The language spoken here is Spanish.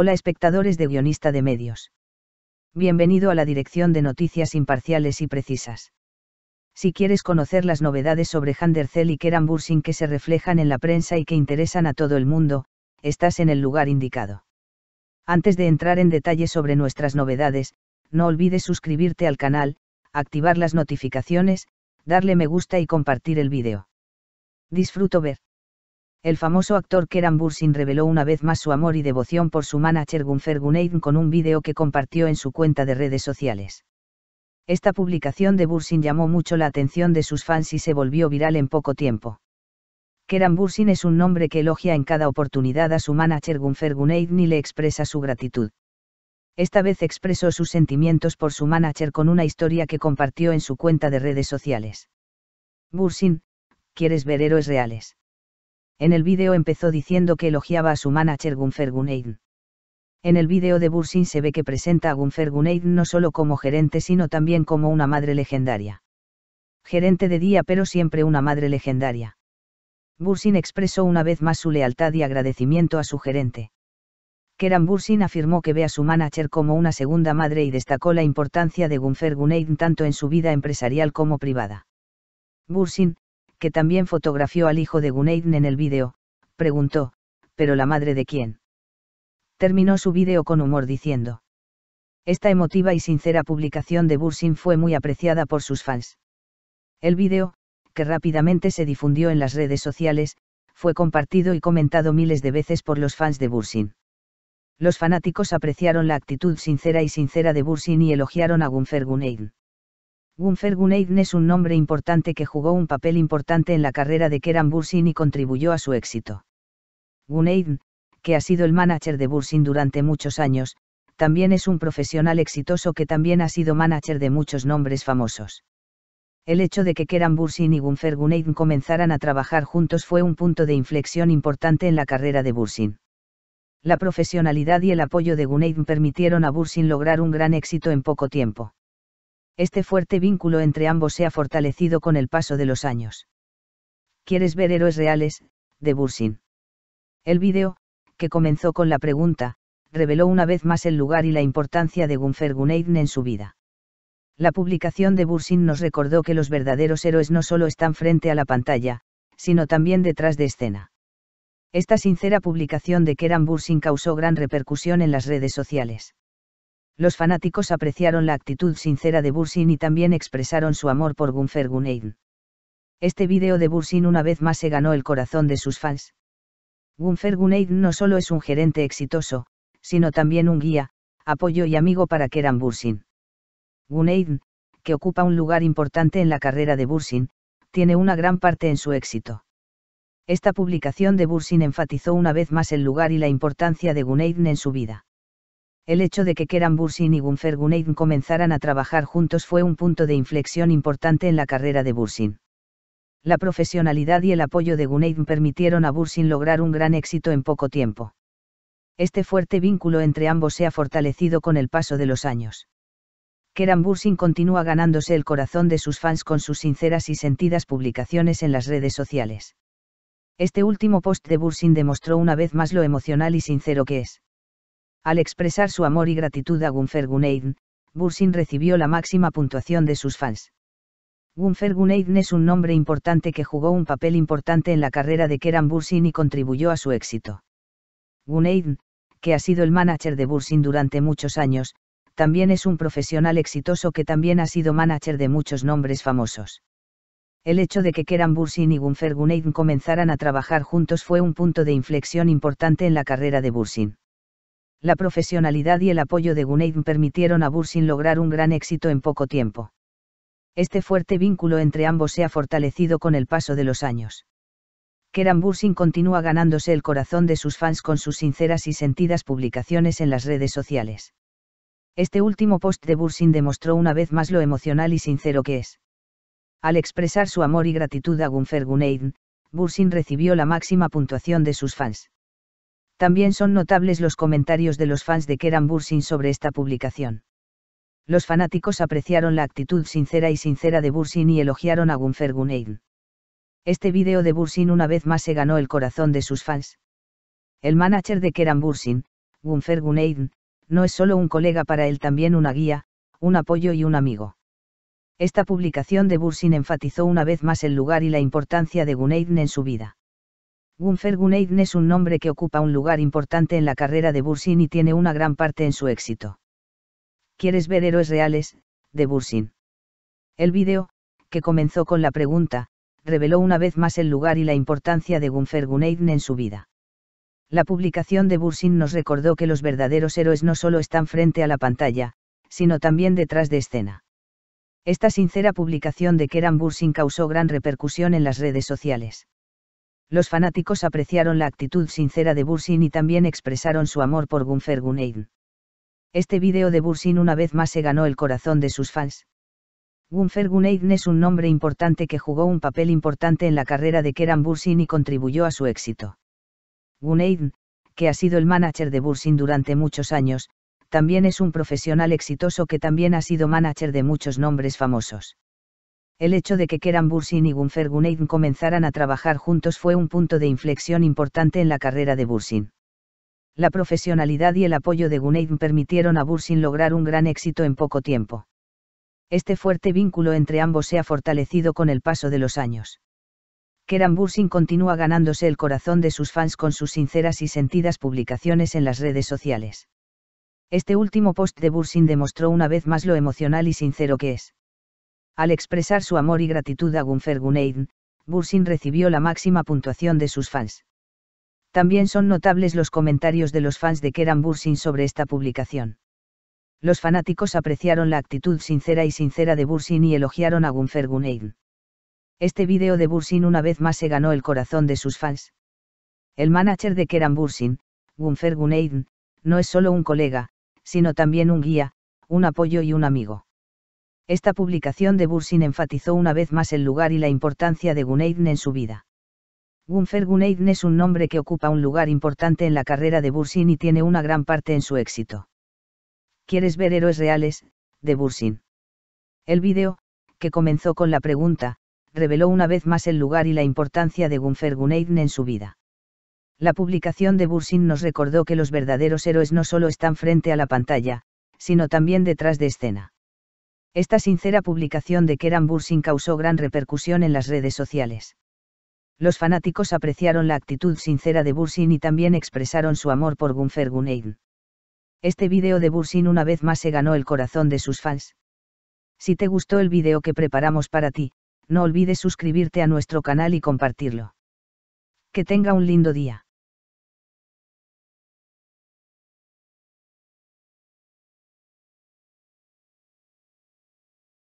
Hola espectadores de Guionista de Medios. Bienvenido a la dirección de noticias imparciales y precisas. Si quieres conocer las novedades sobre Handercel y Keran Bursin que se reflejan en la prensa y que interesan a todo el mundo, estás en el lugar indicado. Antes de entrar en detalle sobre nuestras novedades, no olvides suscribirte al canal, activar las notificaciones, darle me gusta y compartir el vídeo. Disfruto ver. El famoso actor Keran Bursin reveló una vez más su amor y devoción por su manager Gunfer Guneid con un vídeo que compartió en su cuenta de redes sociales. Esta publicación de Bursin llamó mucho la atención de sus fans y se volvió viral en poco tiempo. Keran Bursin es un nombre que elogia en cada oportunidad a su manager Gunfer ni y le expresa su gratitud. Esta vez expresó sus sentimientos por su manager con una historia que compartió en su cuenta de redes sociales. Bursin, ¿quieres ver héroes reales? En el vídeo empezó diciendo que elogiaba a su manager Gunfer En el vídeo de Bursin se ve que presenta a Gunfer no solo como gerente sino también como una madre legendaria. Gerente de día pero siempre una madre legendaria. Bursin expresó una vez más su lealtad y agradecimiento a su gerente. Keran Bursin afirmó que ve a su manager como una segunda madre y destacó la importancia de Gunfer tanto en su vida empresarial como privada. Bursin, que también fotografió al hijo de Guneidn en el vídeo, preguntó, ¿pero la madre de quién? Terminó su vídeo con humor diciendo. Esta emotiva y sincera publicación de Bursin fue muy apreciada por sus fans. El vídeo, que rápidamente se difundió en las redes sociales, fue compartido y comentado miles de veces por los fans de Bursin. Los fanáticos apreciaron la actitud sincera y sincera de Bursin y elogiaron a Gunfer Gunfer Gunaidn es un nombre importante que jugó un papel importante en la carrera de Keran Bursin y contribuyó a su éxito. Gunaidn, que ha sido el manager de Bursin durante muchos años, también es un profesional exitoso que también ha sido manager de muchos nombres famosos. El hecho de que Keran Bursin y Gunfer Gunaidn comenzaran a trabajar juntos fue un punto de inflexión importante en la carrera de Bursin. La profesionalidad y el apoyo de Gunaidn permitieron a Bursin lograr un gran éxito en poco tiempo este fuerte vínculo entre ambos se ha fortalecido con el paso de los años. ¿Quieres ver héroes reales? de Bursin. El vídeo, que comenzó con la pregunta, reveló una vez más el lugar y la importancia de Gunfer Guneidn en su vida. La publicación de Bursin nos recordó que los verdaderos héroes no solo están frente a la pantalla, sino también detrás de escena. Esta sincera publicación de Keran Bursin causó gran repercusión en las redes sociales los fanáticos apreciaron la actitud sincera de Bursin y también expresaron su amor por Gunfer Gunein. Este video de Bursin una vez más se ganó el corazón de sus fans. Gunfer Gunein no solo es un gerente exitoso, sino también un guía, apoyo y amigo para Keran Bursin. Gunein, que ocupa un lugar importante en la carrera de Bursin, tiene una gran parte en su éxito. Esta publicación de Bursin enfatizó una vez más el lugar y la importancia de Guneidn en su vida el hecho de que Keran Bursin y Gunfer Gunaidin comenzaran a trabajar juntos fue un punto de inflexión importante en la carrera de Bursin. La profesionalidad y el apoyo de Guneid permitieron a Bursin lograr un gran éxito en poco tiempo. Este fuerte vínculo entre ambos se ha fortalecido con el paso de los años. Keran Bursin continúa ganándose el corazón de sus fans con sus sinceras y sentidas publicaciones en las redes sociales. Este último post de Bursin demostró una vez más lo emocional y sincero que es. Al expresar su amor y gratitud a Gunfer Guneidn, Bursin recibió la máxima puntuación de sus fans. Gunfer Guneidn es un nombre importante que jugó un papel importante en la carrera de Keran Bursin y contribuyó a su éxito. Guneidn, que ha sido el manager de Bursin durante muchos años, también es un profesional exitoso que también ha sido manager de muchos nombres famosos. El hecho de que Keran Bursin y Gunfer Guneidn comenzaran a trabajar juntos fue un punto de inflexión importante en la carrera de Bursin la profesionalidad y el apoyo de Guneid permitieron a Bursin lograr un gran éxito en poco tiempo. Este fuerte vínculo entre ambos se ha fortalecido con el paso de los años. Keran Bursin continúa ganándose el corazón de sus fans con sus sinceras y sentidas publicaciones en las redes sociales. Este último post de Bursin demostró una vez más lo emocional y sincero que es. Al expresar su amor y gratitud a Gunfer Bursin recibió la máxima puntuación de sus fans. También son notables los comentarios de los fans de Keran Bursin sobre esta publicación. Los fanáticos apreciaron la actitud sincera y sincera de Bursin y elogiaron a Gunfer Gunein. Este video de Bursin una vez más se ganó el corazón de sus fans. El manager de Keran Bursin, Gunfer no es solo un colega para él también una guía, un apoyo y un amigo. Esta publicación de Bursin enfatizó una vez más el lugar y la importancia de Guneiden en su vida. Gunfer es un nombre que ocupa un lugar importante en la carrera de Bursin y tiene una gran parte en su éxito. ¿Quieres ver héroes reales? de Bursin. El vídeo, que comenzó con la pregunta, reveló una vez más el lugar y la importancia de Gunfer en su vida. La publicación de Bursin nos recordó que los verdaderos héroes no solo están frente a la pantalla, sino también detrás de escena. Esta sincera publicación de Keran Bursin causó gran repercusión en las redes sociales los fanáticos apreciaron la actitud sincera de Bursin y también expresaron su amor por Gunfer Gunein. Este video de Bursin una vez más se ganó el corazón de sus fans. Gunfer Gunein es un nombre importante que jugó un papel importante en la carrera de Keran Bursin y contribuyó a su éxito. Gunein, que ha sido el manager de Bursin durante muchos años, también es un profesional exitoso que también ha sido manager de muchos nombres famosos el hecho de que Keran Bursin y Gunfer Gunneid comenzaran a trabajar juntos fue un punto de inflexión importante en la carrera de Bursin. La profesionalidad y el apoyo de Gunaid permitieron a Bursin lograr un gran éxito en poco tiempo. Este fuerte vínculo entre ambos se ha fortalecido con el paso de los años. Keran Bursin continúa ganándose el corazón de sus fans con sus sinceras y sentidas publicaciones en las redes sociales. Este último post de Bursin demostró una vez más lo emocional y sincero que es. Al expresar su amor y gratitud a Gunfer Bursin recibió la máxima puntuación de sus fans. También son notables los comentarios de los fans de Keran Bursin sobre esta publicación. Los fanáticos apreciaron la actitud sincera y sincera de Bursin y elogiaron a Gunfer Este video de Bursin una vez más se ganó el corazón de sus fans. El manager de Keran Bursin, Gunfer no es solo un colega, sino también un guía, un apoyo y un amigo. Esta publicación de Bursin enfatizó una vez más el lugar y la importancia de Guneidn en su vida. Gunfer Guneidn es un nombre que ocupa un lugar importante en la carrera de Bursin y tiene una gran parte en su éxito. ¿Quieres ver héroes reales? de Bursin. El vídeo, que comenzó con la pregunta, reveló una vez más el lugar y la importancia de Gunfer Guneidn en su vida. La publicación de Bursin nos recordó que los verdaderos héroes no solo están frente a la pantalla, sino también detrás de escena. Esta sincera publicación de Keran Bursin causó gran repercusión en las redes sociales. Los fanáticos apreciaron la actitud sincera de Bursin y también expresaron su amor por Gunfer Este video de Bursin una vez más se ganó el corazón de sus fans. Si te gustó el video que preparamos para ti, no olvides suscribirte a nuestro canal y compartirlo. Que tenga un lindo día.